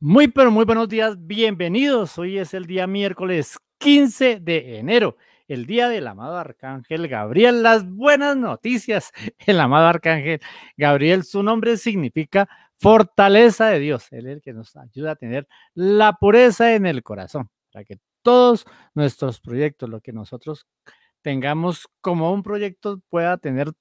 Muy, pero muy buenos días, bienvenidos. Hoy es el día miércoles 15 de enero, el día del amado Arcángel Gabriel. Las buenas noticias, el amado Arcángel Gabriel, su nombre significa fortaleza de Dios. el que nos ayuda a tener la pureza en el corazón, para que todos nuestros proyectos, lo que nosotros tengamos como un proyecto, pueda tener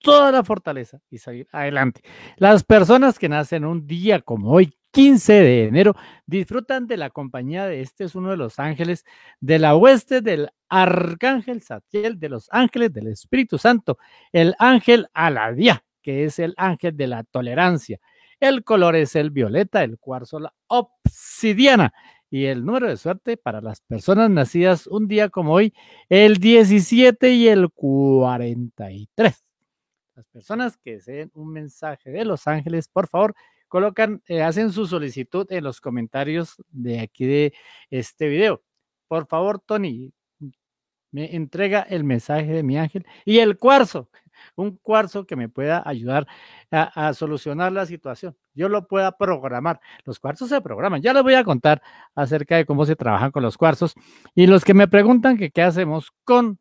toda la fortaleza y salir adelante. Las personas que nacen un día como hoy, 15 de enero. Disfrutan de la compañía de este es uno de los ángeles de la hueste del arcángel Satiel, de los ángeles del Espíritu Santo, el ángel Aladía, que es el ángel de la tolerancia. El color es el violeta, el cuarzo la obsidiana y el número de suerte para las personas nacidas un día como hoy, el 17 y el 43. Las personas que deseen un mensaje de los ángeles, por favor, colocan, eh, hacen su solicitud en los comentarios de aquí de este video. Por favor, Tony, me entrega el mensaje de mi ángel y el cuarzo, un cuarzo que me pueda ayudar a, solucionar la situación. Yo lo pueda programar. Los cuarzos se programan. Ya les voy a contar acerca de cómo se trabajan con los cuarzos. Y los que me preguntan que qué hacemos con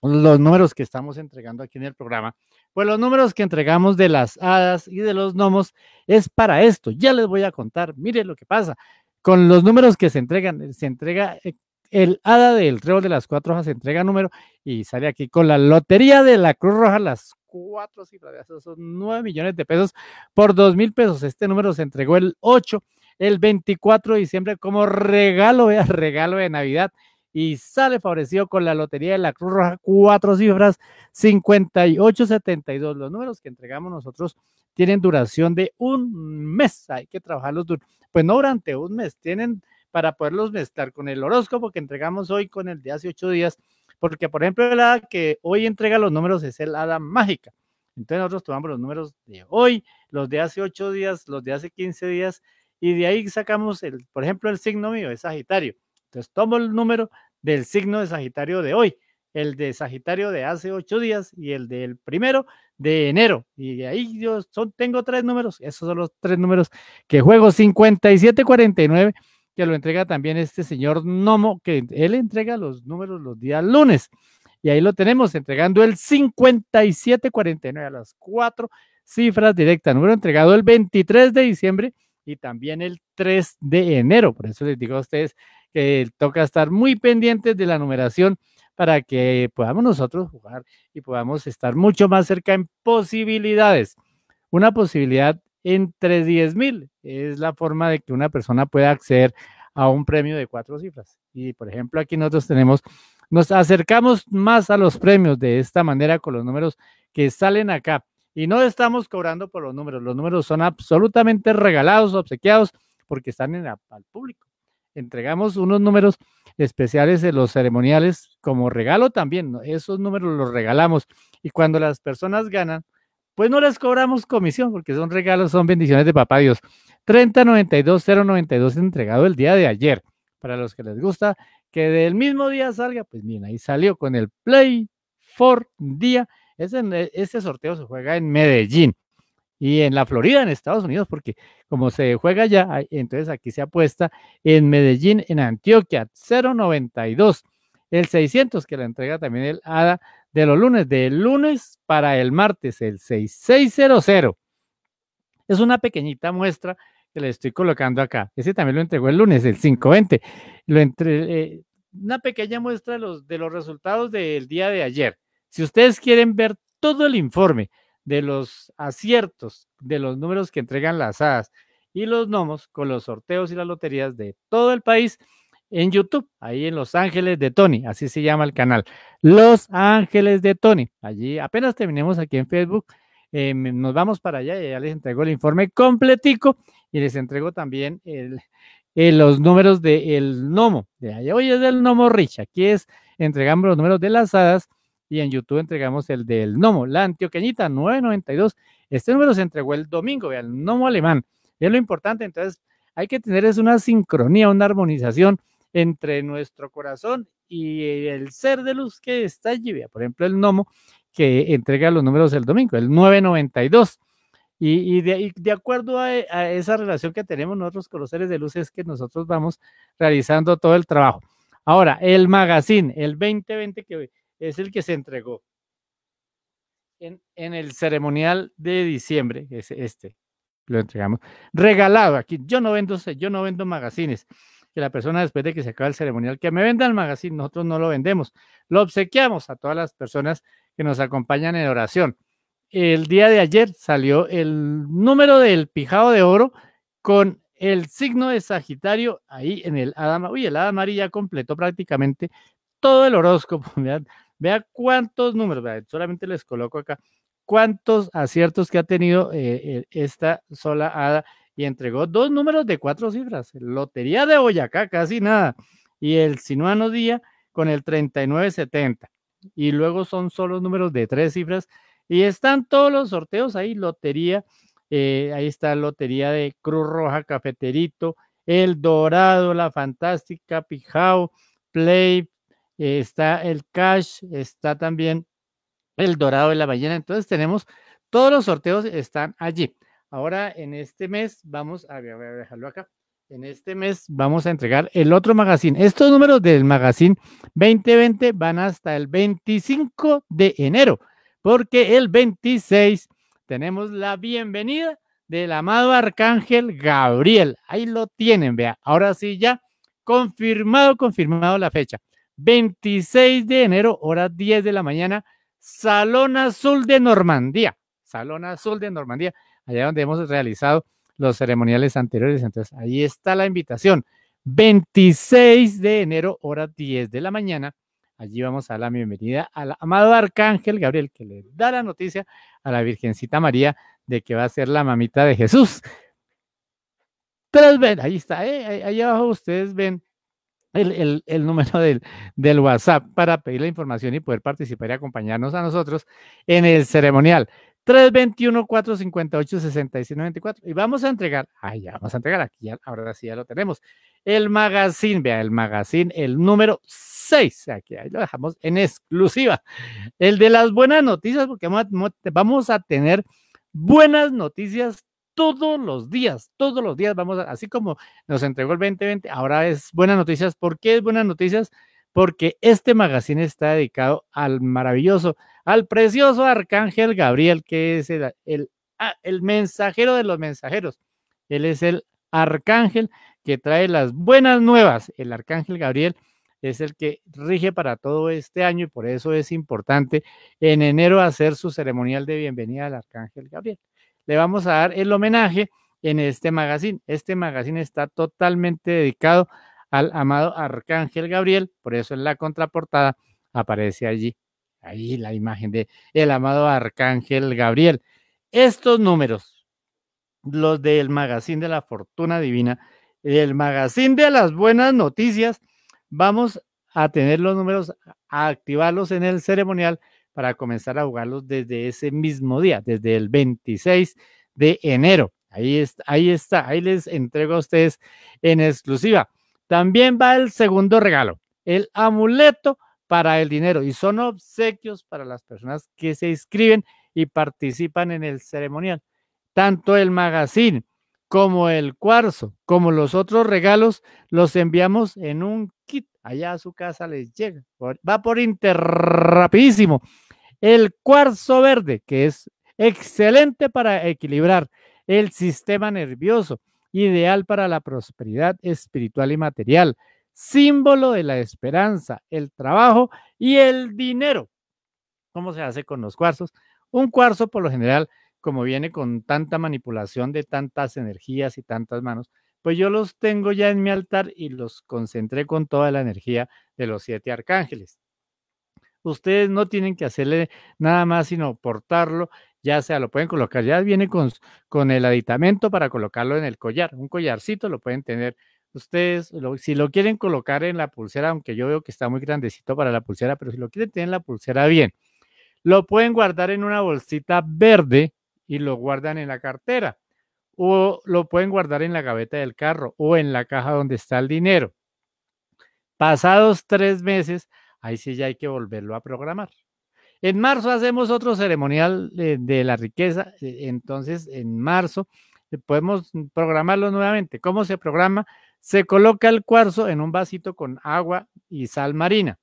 los números que estamos entregando aquí en el programa, pues los números que entregamos de las hadas y de los gnomos es para esto. Ya les voy a contar. Mire lo que pasa. Con los números que se entregan, eh, se entrega eh, el hada del trébol de las cuatro hojas, se entrega número y sale aquí con la lotería de la Cruz Roja, las cuatro cifras, son nueve millones de pesos por dos mil pesos. Este número se entregó el 8, el 24 de diciembre como regalo, vea, regalo de Navidad y sale favorecido con la Lotería de la Cruz Roja, cuatro cifras, 5872. Los números que entregamos nosotros tienen duración de un mes, hay que trabajarlos, pues no durante un mes, tienen para poderlos mezclar con el horóscopo que entregamos hoy, con el de hace ocho días, porque por ejemplo la que hoy entrega los números es el hada mágica. Entonces nosotros tomamos los números de hoy, los de hace ocho días, los de hace quince días, y de ahí sacamos, el, por ejemplo, el signo mío, es Sagitario. Entonces tomo el número, del signo de Sagitario de hoy, el de Sagitario de hace ocho días y el del primero de enero. Y de ahí yo son, tengo tres números, esos son los tres números que juego, 5749, que lo entrega también este señor Nomo, que él entrega los números los días lunes. Y ahí lo tenemos entregando el 5749 a las cuatro cifras directas. Número entregado el 23 de diciembre y también el 3 de enero. Por eso les digo a ustedes eh, toca estar muy pendientes de la numeración para que podamos nosotros jugar y podamos estar mucho más cerca en posibilidades. Una posibilidad entre 10.000 es la forma de que una persona pueda acceder a un premio de cuatro cifras. Y por ejemplo, aquí nosotros tenemos, nos acercamos más a los premios de esta manera con los números que salen acá. Y no estamos cobrando por los números, los números son absolutamente regalados, obsequiados, porque están al público entregamos unos números especiales de los ceremoniales como regalo también. Esos números los regalamos. Y cuando las personas ganan, pues no les cobramos comisión porque son regalos, son bendiciones de papá Dios. 3092092 entregado el día de ayer. Para los que les gusta que del mismo día salga, pues bien, ahí salió con el Play for Día. E, este sorteo se juega en Medellín y en la Florida, en Estados Unidos, porque como se juega ya entonces aquí se apuesta en Medellín, en Antioquia, 092. El 600 que la entrega también el ADA de los lunes, del lunes para el martes, el 6600. Es una pequeñita muestra que le estoy colocando acá. Ese también lo entregó el lunes, el 520. Lo entre, eh, una pequeña muestra de los, de los resultados del día de ayer. Si ustedes quieren ver todo el informe, de los aciertos de los números que entregan las hadas y los gnomos con los sorteos y las loterías de todo el país en YouTube, ahí en Los Ángeles de Tony, así se llama el canal. Los Ángeles de Tony. Allí apenas terminemos aquí en Facebook, eh, nos vamos para allá y ya les entrego el informe completico y les entregó también eh, los números del de gnomo. De allá. Hoy es del gnomo Rich, aquí es, entregamos los números de las hadas y en YouTube entregamos el del Nomo, la Antioqueñita 992. Este número se entregó el domingo, el Nomo alemán. Es lo importante, entonces hay que tener es una sincronía, una armonización entre nuestro corazón y el ser de luz que está allí, por ejemplo, el Nomo que entrega los números el domingo, el 992. Y, de, acuerdo a, esa relación que tenemos nosotros con los seres de luz es que nosotros vamos realizando todo el trabajo. Ahora, el magazine, el 2020 que es el que se entregó en, el ceremonial de diciembre, que es este, lo entregamos, regalado aquí. Yo no vendo, yo no vendo magazines. Que la persona después de que se acaba el ceremonial, que me venda el magazine, nosotros no lo vendemos. Lo obsequiamos a todas las personas que nos acompañan en oración. El día de ayer salió el número del pijado de oro con el signo de Sagitario ahí en el Adama. Uy, el Adamari ya completó prácticamente todo el horóscopo. Vea cuántos números, solamente les coloco acá cuántos aciertos que ha tenido eh, eh, esta sola hada y entregó dos números de cuatro cifras. Lotería de Boyacá, casi nada. Y el Sinuano Día con el 3970. Y luego son solo números de tres cifras. Y están todos los sorteos ahí, lotería. Eh, ahí está Lotería de Cruz Roja, Cafeterito, El Dorado, La Fantástica, Pijao, Play, está el cash, está también el dorado de la ballena. Entonces tenemos todos los sorteos están allí. Ahora en este mes vamos a, a dejarlo acá. En este mes vamos a entregar el otro magazine. Estos números del magazine 2020 van hasta el 25 de enero, porque el 26 tenemos la bienvenida del amado arcángel Gabriel. Ahí lo tienen, vea. Ahora sí ya confirmado, confirmado la fecha. 26 de enero, hora 10 de la mañana, Salón Azul de Normandía. Salón Azul de Normandía, allá donde hemos realizado los ceremoniales anteriores. Entonces, ahí está la invitación. 26 de enero, hora 10 de la mañana. Allí vamos a dar la bienvenida al amado Arcángel Gabriel, que le da la noticia a la Virgencita María de que va a ser la mamita de Jesús. Tres ven, ahí está, eh, ahí abajo ustedes ven el, número del, WhatsApp para pedir la información y poder participar y acompañarnos a nosotros en el ceremonial. 321-458-6694. Y vamos a entregar, ahí ya vamos a entregar, aquí ahora sí ya lo tenemos. El magazine, vea, el magazine, el número 6, aquí lo dejamos en exclusiva. El de las buenas noticias, porque vamos vamos a tener buenas noticias todos los días, todos los días vamos, a, así como nos entregó el 2020, ahora es Buenas Noticias. ¿Por qué es Buenas Noticias? Porque este magazine está dedicado al maravilloso, al precioso Arcángel Gabriel, que es el, el, ah, el mensajero de los mensajeros. Él es el Arcángel que trae las buenas nuevas. El Arcángel Gabriel es el que rige para todo este año y por eso es importante en enero hacer su ceremonial de bienvenida al Arcángel Gabriel le vamos a dar el homenaje en este magazine. Este magazine está totalmente dedicado al amado Arcángel Gabriel, por eso en la contraportada aparece allí, ahí la imagen de el amado Arcángel Gabriel. Estos números, los del magazine de la fortuna divina, el magazine de las buenas noticias, vamos a tener los números, a activarlos en el ceremonial para comenzar a jugarlos desde ese mismo día, desde el 26 de enero. Ahí está, ahí está, ahí les entrego a ustedes en exclusiva. También va el segundo regalo, el amuleto para el dinero y son obsequios para las personas que se inscriben y participan en el ceremonial. Tanto el magazine como el cuarzo, como los otros regalos, los enviamos en un kit. Allá a su casa les llega. Va por inter rapidísimo el cuarzo verde, que es excelente para equilibrar el sistema nervioso, ideal para la prosperidad espiritual y material, símbolo de la esperanza, el trabajo y el dinero. ¿Cómo se hace con los cuarzos? Un cuarzo, por lo general, como viene con tanta manipulación de tantas energías y tantas manos, pues yo los tengo ya en mi altar y los concentré con toda la energía de los siete arcángeles ustedes no tienen que hacerle nada más sino portarlo, ya sea lo pueden colocar, ya viene con, el aditamento para colocarlo en el collar, un collarcito lo pueden tener ustedes, si lo quieren colocar en la pulsera, aunque yo veo que está muy grandecito para la pulsera, pero si lo quieren tener en la pulsera, bien. Lo pueden guardar en una bolsita verde y lo guardan en la cartera. O lo pueden guardar en la gaveta del carro o en la caja donde está el dinero. Pasados tres meses, ahí sí ya hay que volverlo a programar. En marzo hacemos otro ceremonial de, la riqueza, e, entonces en marzo eh, podemos programarlo nuevamente. ¿Cómo se programa? Se coloca el cuarzo en un vasito con agua y sal marina.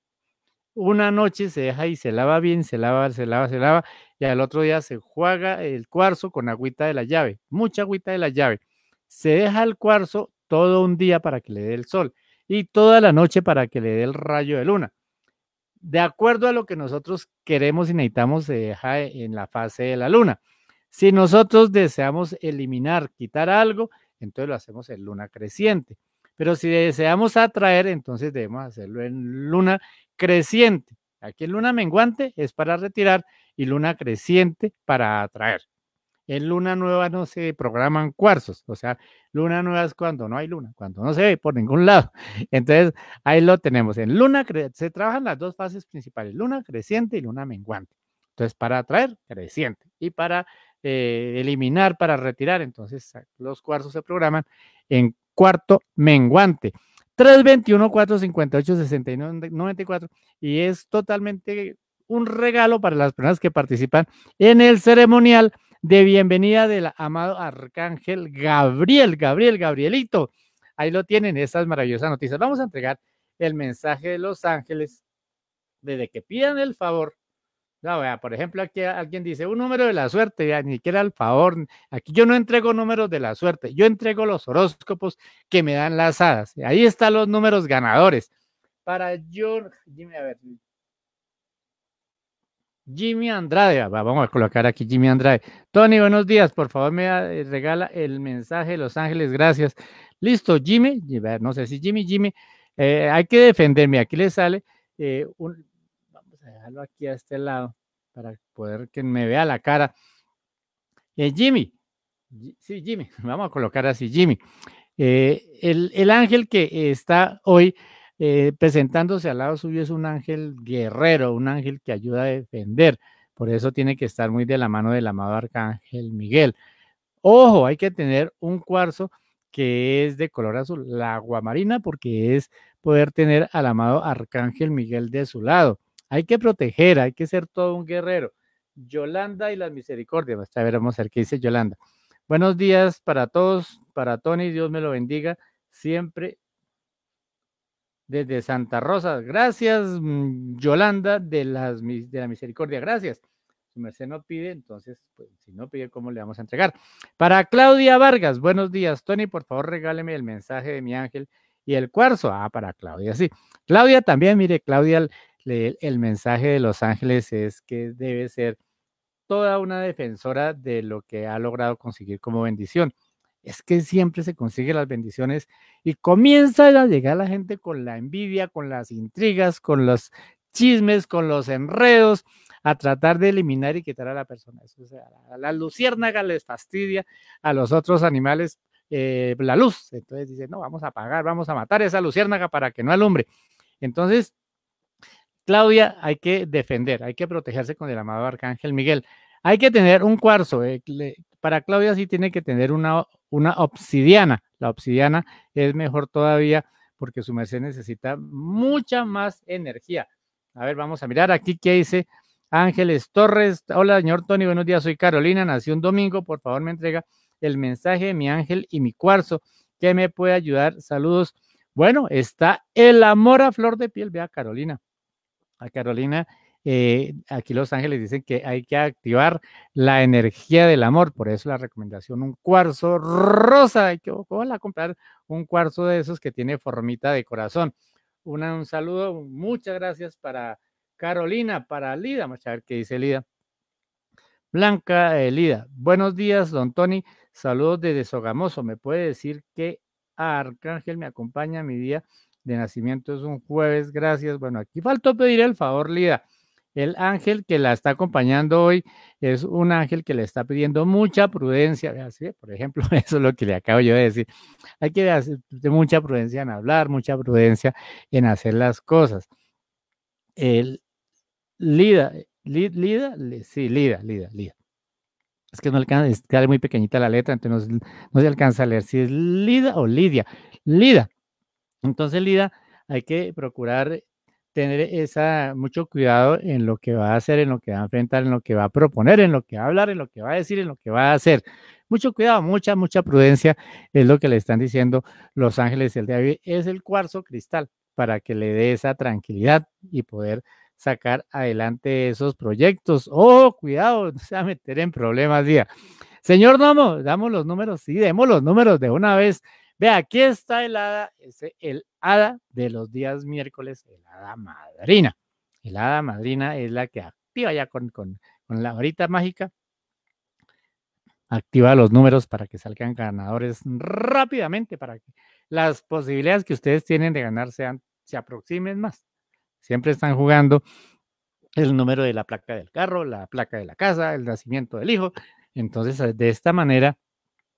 Una noche se deja y se lava bien, se lava, se lava, se lava, y al otro día se juega el cuarzo con agüita de la llave, mucha agüita de la llave. Se deja el cuarzo todo un día para que le dé el sol y toda la noche para que le dé el rayo de luna de acuerdo a lo que nosotros queremos y necesitamos se eh, deja en la fase de la luna. Si nosotros deseamos eliminar, quitar algo, entonces lo hacemos en luna creciente. Pero si deseamos atraer, entonces debemos hacerlo en luna creciente. Aquí en luna menguante es para retirar y luna creciente para atraer. En luna nueva no se programan cuarzos, o sea, luna nueva es cuando no hay luna, cuando no se ve por ningún lado. Entonces, ahí lo tenemos. En luna se trabajan las dos fases principales, luna creciente y luna menguante. Entonces, para atraer, creciente. Y para eh, eliminar, para retirar, entonces los cuarzos se programan en cuarto menguante. 321-458-6994 y es totalmente un regalo para las personas que participan en el ceremonial de bienvenida del amado arcángel Gabriel, Gabriel, Gabrielito. Ahí lo tienen, esas maravillosas noticias. Vamos a entregar el mensaje de los ángeles desde que pidan el favor. No, por ejemplo, aquí alguien dice un número de la suerte, ya, ni siquiera el favor. Aquí yo no entrego números de la suerte, yo entrego los horóscopos que me dan las hadas. Ahí están los números ganadores. Para yo, dime a ver, Jimmy Andrade, ah, vamos a colocar aquí Jimmy Andrade. Tony, buenos días, por favor me ah, eh, regala el mensaje de Los Ángeles, gracias. Listo, Jimmy, no sé si Jimmy, Jimmy, eh, hay que defenderme, aquí le sale, eh, un, vamos a dejarlo aquí a este lado para poder que me vea la cara. Jimmy, sí, Jimmy, vamos a colocar así, Jimmy. El, el, ángel que está hoy eh, presentándose al lado suyo es un ángel guerrero, un ángel que ayuda a defender. Por eso tiene que estar muy de la mano del amado arcángel Miguel. Ojo, hay que tener un cuarzo que es de color azul, la aguamarina, porque es poder tener al amado arcángel Miguel de su lado. Hay que proteger, hay que ser todo un guerrero. Yolanda y las misericordias. Hasta a ver, vamos a ver qué dice Yolanda. Buenos días para todos, para Tony, Dios me lo bendiga siempre desde Santa Rosa. Gracias, mm, Yolanda de, de la Misericordia. Gracias. Si Merced no pide, entonces, pues, si no pide, ¿cómo le vamos a entregar? Para Claudia Vargas, buenos días, Tony. Por favor, regáleme el mensaje de mi ángel y el cuarzo. Ah, para Claudia, sí. Claudia también, mire, Claudia, el mensaje de los ángeles es que debe ser toda una defensora de lo que ha logrado conseguir como bendición es que siempre se consigue las bendiciones y comienza a llegar la gente con la envidia, con las intrigas, con los chismes, con los enredos, a tratar de eliminar y quitar a la persona. la luciérnaga les fastidia, a los otros animales eh, la luz. Entonces dice, no, vamos a apagar, vamos a matar esa luciérnaga para que no alumbre. Entonces, Claudia, hay que defender, hay que protegerse con el amado Arcángel Miguel. Hay que tener un cuarzo. Eh, para Claudia sí tiene que tener una, obsidiana. La obsidiana es mejor todavía porque su merced necesita mucha más energía. A ver, vamos a mirar aquí qué dice Ángeles Torres. Hola, señor Tony, buenos días. Soy Carolina, nació un domingo. Por favor, me entrega el mensaje de mi ángel y mi cuarzo. que me puede ayudar? Saludos. Bueno, está el amor a flor de piel. Vea, Carolina. A Carolina eh, aquí los ángeles dicen que hay que activar la energía del amor, por eso la recomendación, un cuarzo rosa, hay que a comprar un cuarzo de esos que tiene formita de corazón. un saludo, muchas gracias para Carolina, para Lida, vamos a ver qué dice Lida. Blanca eh, Lida, buenos días, don Tony, saludos desde Sogamoso, me puede decir que Arcángel me acompaña mi día de nacimiento es un jueves, gracias. Bueno, aquí faltó pedir el favor, Lida. El ángel que la está acompañando hoy es un ángel que le está pidiendo mucha prudencia. Por ejemplo, eso es lo que le acabo yo de decir. Hay que hacer mucha prudencia en hablar, mucha prudencia en hacer las cosas. El Lida, Lida, sí, Lida, Lida, Lida. Es que no alcanza, es que muy pequeñita la letra, entonces no se alcanza a leer si es Lida o Lidia. Lida. Entonces, Lida, hay que procurar tener esa, mucho cuidado en lo que va a hacer, en lo que va a enfrentar, en lo que va a proponer, en lo que va a hablar, en lo que va a decir, en lo que va a hacer. Mucho cuidado, mucha, mucha prudencia es lo que le están diciendo los ángeles el día de hoy. Es el cuarzo cristal para que le dé esa tranquilidad y poder sacar adelante esos proyectos. Oh, cuidado, no se va a meter en problemas, día. Señor Nomo, damos los números, sí, demos los números de una vez. Vea, aquí está el hada, el hada de los días miércoles, el hada madrina. El hada madrina es la que activa ya con, la horita mágica. Activa los números para que salgan ganadores rápidamente, para que las posibilidades que ustedes tienen de ganar se aproximen más. Siempre están jugando el número de la placa del carro, la placa de la casa, el nacimiento del hijo. Entonces, de esta manera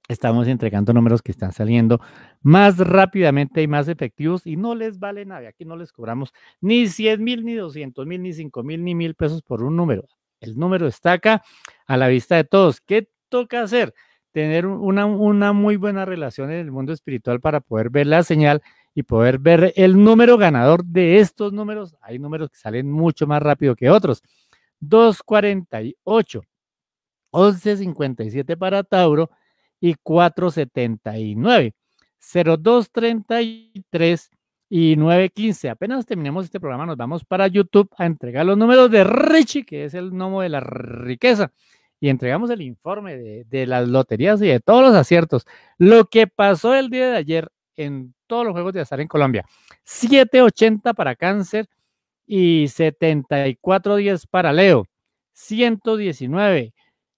estamos entregando números que están saliendo más rápidamente y más efectivos y no les vale nada. Aquí no les cobramos ni 100 mil, ni 200 mil, ni 5 mil, ni mil pesos por un número. El número está acá a la vista de todos. ¿Qué toca hacer? Tener una, una muy buena relación en el mundo espiritual para poder ver la señal y poder ver el número ganador de estos números. Hay números que salen mucho más rápido que otros. 248, 1157 para Tauro, y 479. 0233 y 915. Apenas terminemos este programa, nos vamos para YouTube a entregar los números de Richie, que es el gnomo de la riqueza. Y entregamos el informe de, de las loterías y de todos los aciertos. Lo que pasó el día de ayer en todos los juegos de azar en Colombia. 780 para cáncer y 7410 para Leo. 119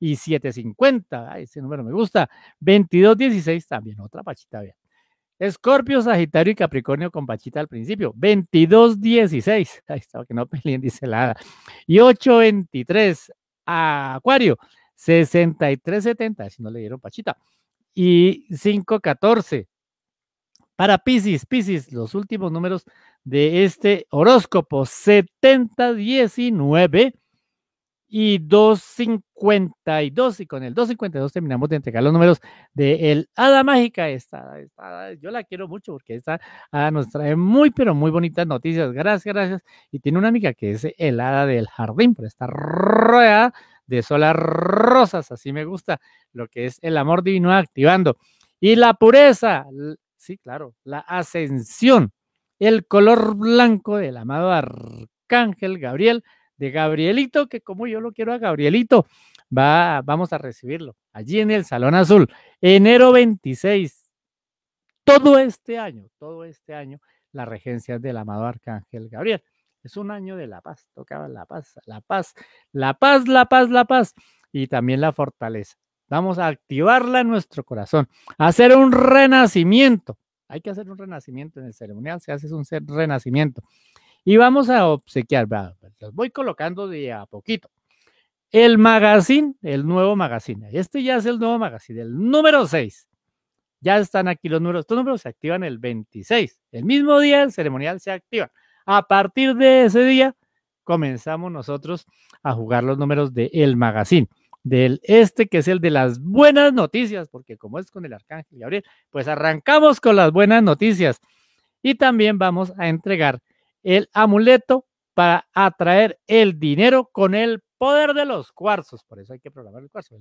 y 750. Ay, ese número me gusta. 2216, también otra pachita bien. Escorpio, Sagitario y Capricornio con Pachita al principio. 2216. Ahí estaba que no peleen, dice la Y 823, veintitrés, Acuario. 6370, Si no le dieron Pachita. Y 514 Para Pisces, Pisces, los últimos números de este horóscopo. 7019 y 252. Y con el 252 terminamos de entregar los números de el Hada Mágica. Esta, yo la quiero mucho porque esta hada ah, nos trae muy, pero muy bonitas noticias. Gracias, gracias. Y tiene una amiga que es el Hada del Jardín, por está rueda de solas rosas. Así me gusta lo que es el amor divino activando. Y la pureza, sí, claro, la ascensión, el color blanco del amado Arcángel Gabriel de Gabrielito, que como yo lo quiero a Gabrielito, va, vamos a recibirlo allí en el Salón Azul, enero 26. Todo este año, todo este año, la regencia del amado Arcángel Gabriel. Es un año de la paz, tocaba la paz, la paz, la paz, la paz, la paz y también la fortaleza. Vamos a activarla en nuestro corazón, hacer un renacimiento. Hay que hacer un renacimiento en el ceremonial, se hace un renacimiento. Y vamos a obsequiar, los voy colocando de a poquito. El magazine, el nuevo magazine. Este ya es el nuevo magazine, el número 6. Ya están aquí los números. Estos números se activan el 26. El mismo día el ceremonial se activa. A partir de ese día comenzamos nosotros a jugar los números de el magazine. Del este, que es el de las buenas noticias, porque como es con el Arcángel Gabriel, pues arrancamos con las buenas noticias. Y también vamos a entregar el amuleto para atraer el dinero con el poder de los cuarzos. Por eso hay que programar el cuarzo.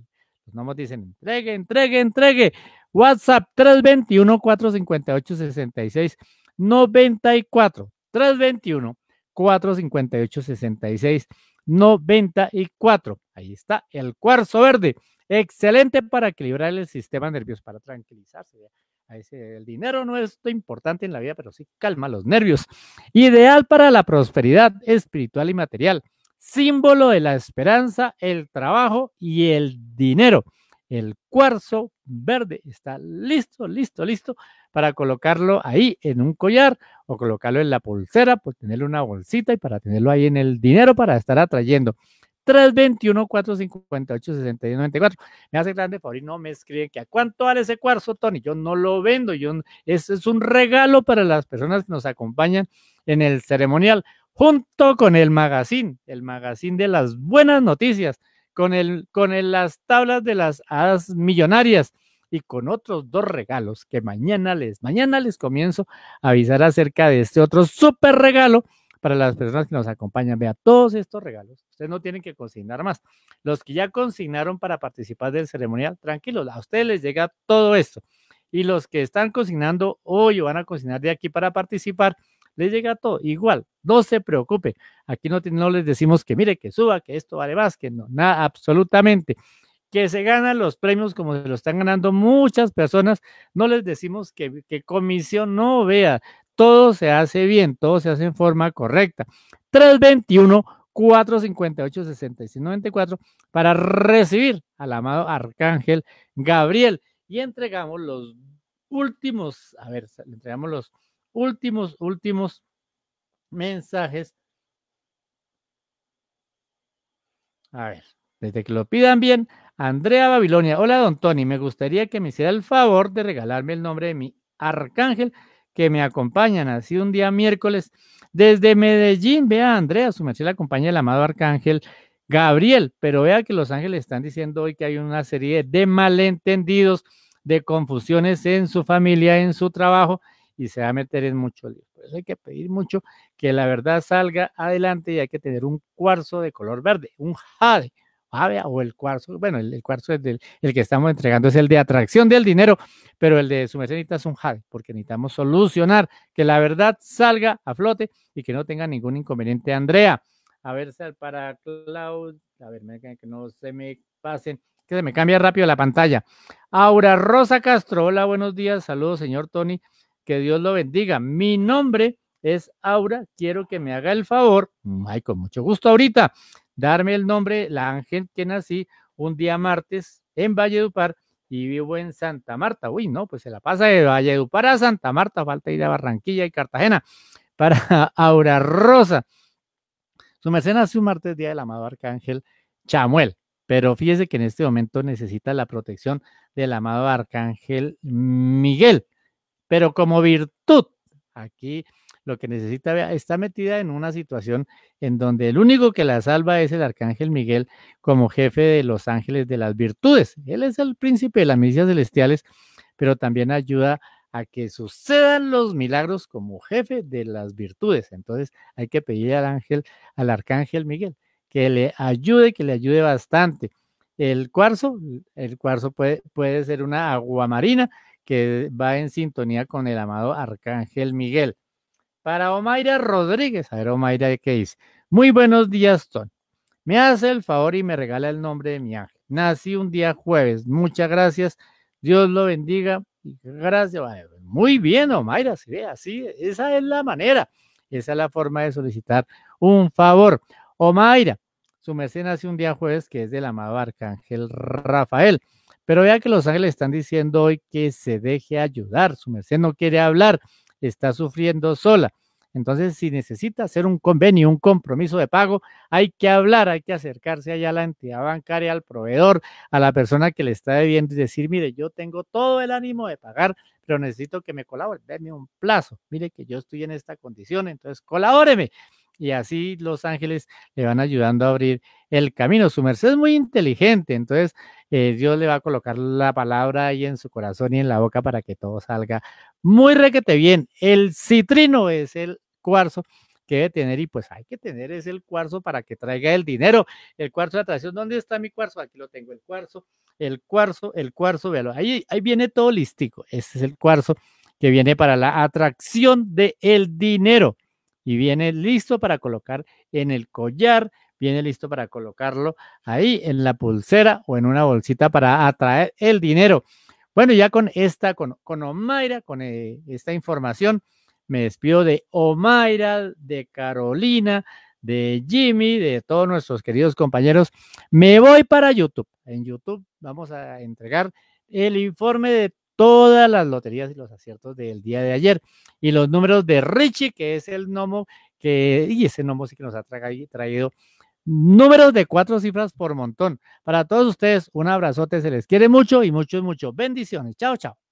Los nombres dicen, entregue, entregue, entregue. WhatsApp 321-458-6694. 321 458 94. Ahí está el cuarzo verde. Excelente para equilibrar el sistema nervioso, para tranquilizarse el dinero no es importante en la vida, pero sí calma los nervios. Ideal para la prosperidad espiritual y material. Símbolo de la esperanza, el trabajo y el dinero. El cuarzo verde está listo, listo, listo para colocarlo ahí en un collar o colocarlo en la pulsera, pues tener una bolsita y para tenerlo ahí en el dinero para estar atrayendo. 321-458-6194. Me hace grande favor y no me escribe que a cuánto vale ese cuarzo, Tony. Yo no lo vendo, yo, es, es un regalo para las personas que nos acompañan en el ceremonial, junto con el magazine, el magazine de las buenas noticias, con, el, con las tablas de las hadas millonarias y con otros dos regalos que mañana les, mañana les comienzo a avisar acerca de este otro super regalo para las personas que nos acompañan. Vea, todos estos regalos, ustedes no tienen que consignar más. Los que ya consignaron para participar del ceremonial, tranquilos, a ustedes les llega todo esto. Y los que están consignando hoy o van a cocinar de aquí para participar, les llega todo igual. No se preocupe. Aquí no, les decimos que mire, que suba, que esto vale más, que no, nada, absolutamente que se ganan los premios como se lo están ganando muchas personas. No les decimos que, que comisión no vea todo se hace bien, todo se hace en forma correcta. 321-458-6694 para recibir al amado Arcángel Gabriel. Y entregamos los últimos, a ver, le entregamos los últimos, últimos mensajes. A ver, desde que lo pidan bien, Andrea Babilonia. Hola, don Tony, me gustaría que me hiciera el favor de regalarme el nombre de mi arcángel que me acompañan así un día miércoles desde Medellín. Vea, Andrea, su merced la acompaña el amado arcángel Gabriel, pero vea que los ángeles están diciendo hoy que hay una serie de malentendidos, de confusiones en su familia, en su trabajo, y se va a meter en mucho lío. hay que pedir mucho que la verdad salga adelante y hay que tener un cuarzo de color verde, un jade, o el cuarzo, bueno, el, cuarzo es del, el que estamos entregando es el de atracción del dinero, pero el de su merced es un jade, porque necesitamos solucionar que la verdad salga a flote y que no tenga ningún inconveniente. Andrea, a ver, para Cloud, a ver, que no se me pasen, que se me cambia rápido la pantalla. Aura Rosa Castro, hola, buenos días, saludos, señor Tony, que Dios lo bendiga. Mi nombre es Aura, quiero que me haga el favor, ay, con mucho gusto ahorita, darme el nombre, la ángel que nací un día martes en Valledupar y vivo en Santa Marta. Uy, no, pues se la pasa de Valledupar a Santa Marta, falta ir a Barranquilla y Cartagena. Para Aura Rosa. Su merced nació un martes, día del amado arcángel Chamuel, pero fíjese que en este momento necesita la protección del amado arcángel Miguel, pero como virtud. Aquí lo que necesita está metida en una situación en donde el único que la salva es el arcángel Miguel como jefe de los ángeles de las virtudes. Él es el príncipe de las milicias celestiales, pero también ayuda a que sucedan los milagros como jefe de las virtudes. Entonces hay que pedir al ángel, al arcángel Miguel, que le ayude, que le ayude bastante. El cuarzo, el cuarzo puede, puede ser una aguamarina que va en sintonía con el amado arcángel Miguel. Para Omaira Rodríguez, a ver Omaira, ¿qué dice? Muy buenos días, Me hace el favor y me regala el nombre de mi ángel. Nací un día jueves. Muchas gracias. Dios lo bendiga. Gracias. Muy bien, Omaira. Se ve así. Esa es la manera. Esa es la forma de solicitar un favor. Omaira, su merced nació un día jueves que es del amado arcángel Rafael. Pero vea que los ángeles están diciendo hoy que se deje ayudar. Su merced no quiere hablar está sufriendo sola. Entonces, si necesita hacer un convenio, un compromiso de pago, hay que hablar, hay que acercarse allá a la entidad bancaria, al proveedor, a la persona que le está debiendo y decir, mire, yo tengo todo el ánimo de pagar, pero necesito que me colabore, denme un plazo, mire que yo estoy en esta condición, entonces colabóreme y así los ángeles le van ayudando a abrir el camino. Su merced es muy inteligente, entonces eh, Dios le va a colocar la palabra ahí en su corazón y en la boca para que todo salga muy requete bien. El citrino es el cuarzo que debe tener y pues hay que tener es el cuarzo para que traiga el dinero. El cuarzo de atracción, ¿dónde está mi cuarzo? Aquí lo tengo, el cuarzo, el cuarzo, el cuarzo, véalo, ahí, ahí viene todo listico. Este es el cuarzo que viene para la atracción del el dinero y viene listo para colocar en el collar, viene listo para colocarlo ahí en la pulsera o en una bolsita para atraer el dinero. Bueno, ya con esta, con, Omaira, con eh, esta información, me despido de Omaira, de Carolina, de Jimmy, de todos nuestros queridos compañeros. Me voy para YouTube. En YouTube vamos a entregar el informe de todas las loterías y los aciertos del día de ayer. Y los números de Richie, que es el nomo que, y ese gnomo sí que nos ha traído números de cuatro cifras por montón. Para todos ustedes, un abrazote, se les quiere mucho y mucho, mucho. Bendiciones. Chao, chao.